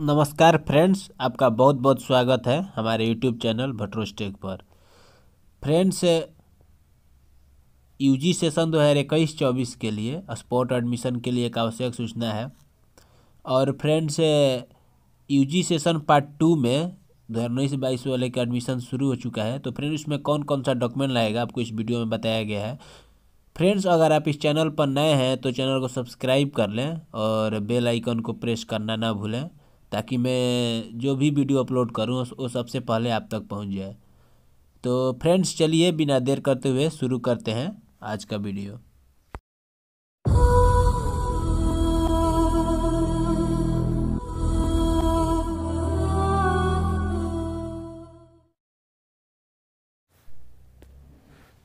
नमस्कार फ्रेंड्स आपका बहुत बहुत स्वागत है हमारे यूट्यूब चैनल भट्रोस्टेक पर फ्रेंड्स यू जी सेशन दो हज़ार इक्कीस चौबीस के लिए स्पोर्ट एडमिशन के लिए एक आवश्यक सूचना है और friends U G session part two में दो हज़ार उन्नीस बाईस वाले का एडमिशन शुरू हो चुका है तो फ्रेंड्स उसमें कौन कौन सा डॉक्यूमेंट लगेगा आपको इस वीडियो में बताया गया है फ्रेंड्स अगर आप इस चैनल पर नए हैं तो चैनल को सब्सक्राइब कर लें और बेल आइकन को प्रेस करना ना भूलें ताकि मैं जो भी वीडियो अपलोड करूँ वो सबसे पहले आप तक पहुँच जाए तो फ्रेंड्स चलिए बिना देर करते हुए शुरू करते हैं आज का वीडियो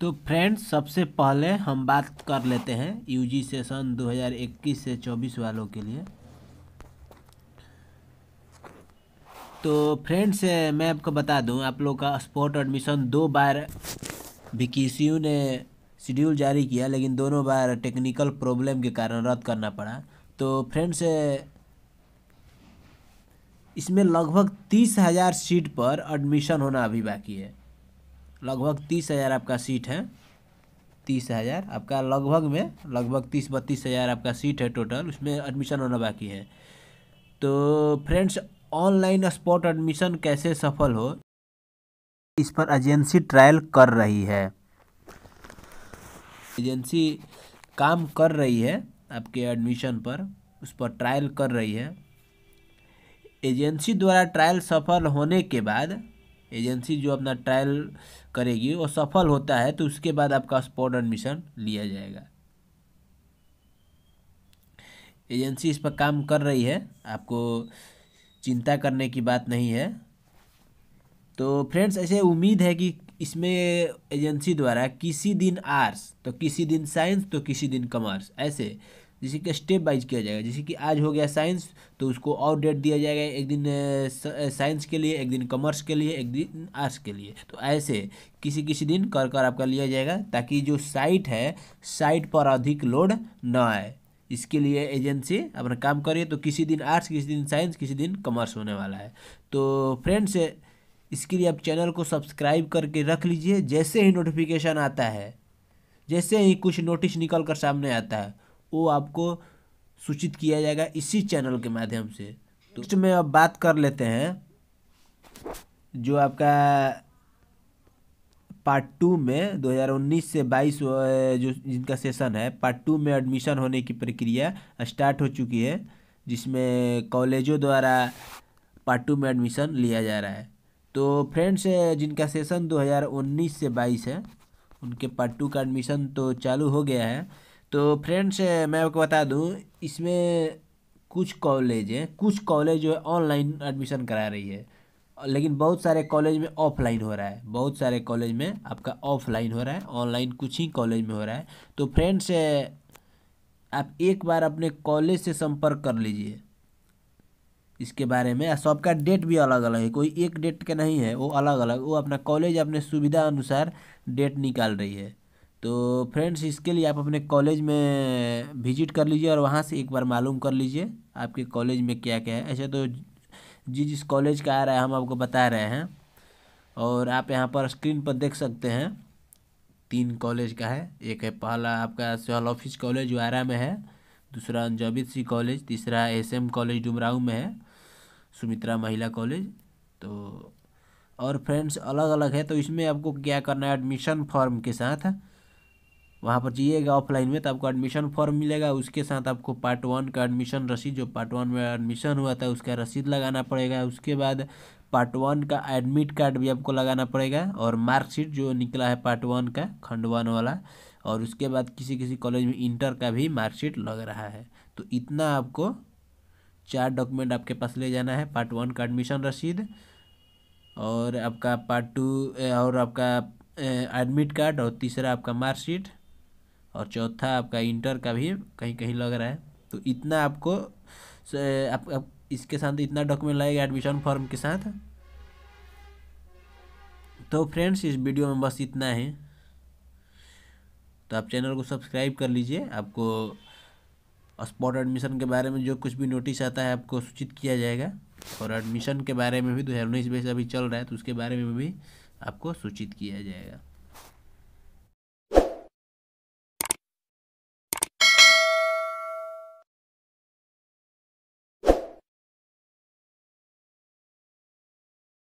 तो फ्रेंड्स सबसे पहले हम बात कर लेते हैं यूजी सेशन 2021 से 24 वालों के लिए तो फ्रेंड्स मैं आपको बता दूं आप लोग का स्पॉट एडमिशन दो बार यू ने शेड्यूल जारी किया लेकिन दोनों बार टेक्निकल प्रॉब्लम के कारण रद्द करना पड़ा तो फ्रेंड्स इसमें लगभग तीस हज़ार सीट पर एडमिशन होना अभी बाकी है लगभग तीस हज़ार आपका सीट है तीस हज़ार आपका लगभग में लगभग तीस बत्तीस हज़ार आपका सीट है टोटल उसमें एडमिशन होना बाकी है तो फ्रेंड्स ऑनलाइन स्पॉट एडमिशन कैसे सफल हो इस पर एजेंसी ट्रायल कर रही है एजेंसी काम कर रही है आपके एडमिशन पर उस पर ट्रायल कर रही है एजेंसी द्वारा ट्रायल सफल होने के बाद एजेंसी जो अपना ट्रायल करेगी वो सफल होता है तो उसके बाद आपका स्पॉट एडमिशन लिया जाएगा एजेंसी इस पर काम कर रही है आपको चिंता करने की बात नहीं है तो फ्रेंड्स ऐसे उम्मीद है कि इसमें एजेंसी द्वारा किसी दिन आर्ट्स तो किसी दिन साइंस तो किसी दिन कॉमर्स ऐसे जिसे कि स्टेप वाइज किया जाएगा जैसे कि आज हो गया साइंस तो उसको और डेट दिया जाएगा एक दिन साइंस के लिए एक दिन कॉमर्स के लिए एक दिन आर्ट्स के लिए तो ऐसे किसी किसी दिन कर कर आपका लिया जाएगा ताकि जो साइट है साइट पर अधिक लोड ना आए इसके लिए एजेंसी अपना काम करिए तो किसी दिन आर्ट्स किसी दिन साइंस किसी दिन कॉमर्स होने वाला है तो फ्रेंड्स इसके लिए आप चैनल को सब्सक्राइब करके रख लीजिए जैसे ही नोटिफिकेशन आता है जैसे ही कुछ नोटिस निकल कर सामने आता है वो आपको सूचित किया जाएगा इसी चैनल के माध्यम से तो में अब बात कर लेते हैं जो आपका पार्ट टू में 2019 से 22 जो जिनका सेशन है पार्ट टू में एडमिशन होने की प्रक्रिया स्टार्ट हो चुकी है जिसमें कॉलेजों द्वारा पार्ट टू में एडमिशन लिया जा रहा है तो फ्रेंड्स जिनका सेशन 2019 से 22 है उनके पार्ट टू का एडमिशन तो चालू हो गया है तो फ्रेंड्स मैं आपको बता दूँ इसमें कुछ कॉलेज हैं कुछ कॉलेज जो है ऑनलाइन एडमिशन करा रही है लेकिन बहुत सारे कॉलेज में ऑफलाइन हो रहा है बहुत सारे कॉलेज में आपका ऑफलाइन हो रहा है ऑनलाइन कुछ ही कॉलेज में हो रहा है तो फ्रेंड्स आप एक बार अपने कॉलेज से संपर्क कर लीजिए इसके बारे में सबका डेट भी अलग अलग है कोई एक डेट का नहीं है वो अलग अलग वो अपना कॉलेज अपने सुविधा अनुसार डेट निकाल रही है तो फ्रेंड्स इसके लिए आप अपने कॉलेज में विजिट कर लीजिए और वहाँ से एक बार मालूम कर लीजिए आपके कॉलेज में क्या क्या है ऐसे तो जी जिस कॉलेज का आ रहा है हम आपको बता रहे हैं और आप यहाँ पर स्क्रीन पर देख सकते हैं तीन कॉलेज का है एक है पहला आपका सोहल ऑफिस कॉलेज वारा में है दूसरा अंजावित सिंह कॉलेज तीसरा एस एम कॉलेज डुमराऊ में है सुमित्रा महिला कॉलेज तो और फ्रेंड्स अलग अलग है तो इसमें आपको क्या करना है एडमिशन फॉर्म के साथ वहाँ पर जाइएगा ऑफलाइन में तो आपको एडमिशन फॉर्म मिलेगा उसके साथ आपको पार्ट वन का एडमिशन रसीद जो पार्ट वन में एडमिशन हुआ था उसका रसीद लगाना पड़ेगा उसके बाद पार्ट वन का एडमिट कार्ड भी आपको लगाना पड़ेगा और मार्कशीट जो निकला है पार्ट वन का खंड वन वाला और उसके बाद किसी किसी कॉलेज में इंटर का भी मार्कशीट लग रहा है तो इतना आपको चार डॉक्यूमेंट आपके पास ले जाना है पार्ट वन का एडमिशन रसीद और आपका पार्ट टू और आपका एडमिट कार्ड और तीसरा आपका मार्कशीट और चौथा आपका इंटर का भी कहीं कहीं लग रहा है तो इतना आपको आप, आप इसके साथ इतना डॉक्यूमेंट लगेगा एडमिशन फॉर्म के साथ तो फ्रेंड्स इस वीडियो में बस इतना है तो आप चैनल को सब्सक्राइब कर लीजिए आपको स्पॉट एडमिशन के बारे में जो कुछ भी नोटिस आता है आपको सूचित किया जाएगा और एडमिशन के बारे में भी दो हज़ार उन्नीस अभी चल रहा है तो उसके बारे में भी आपको सूचित किया जाएगा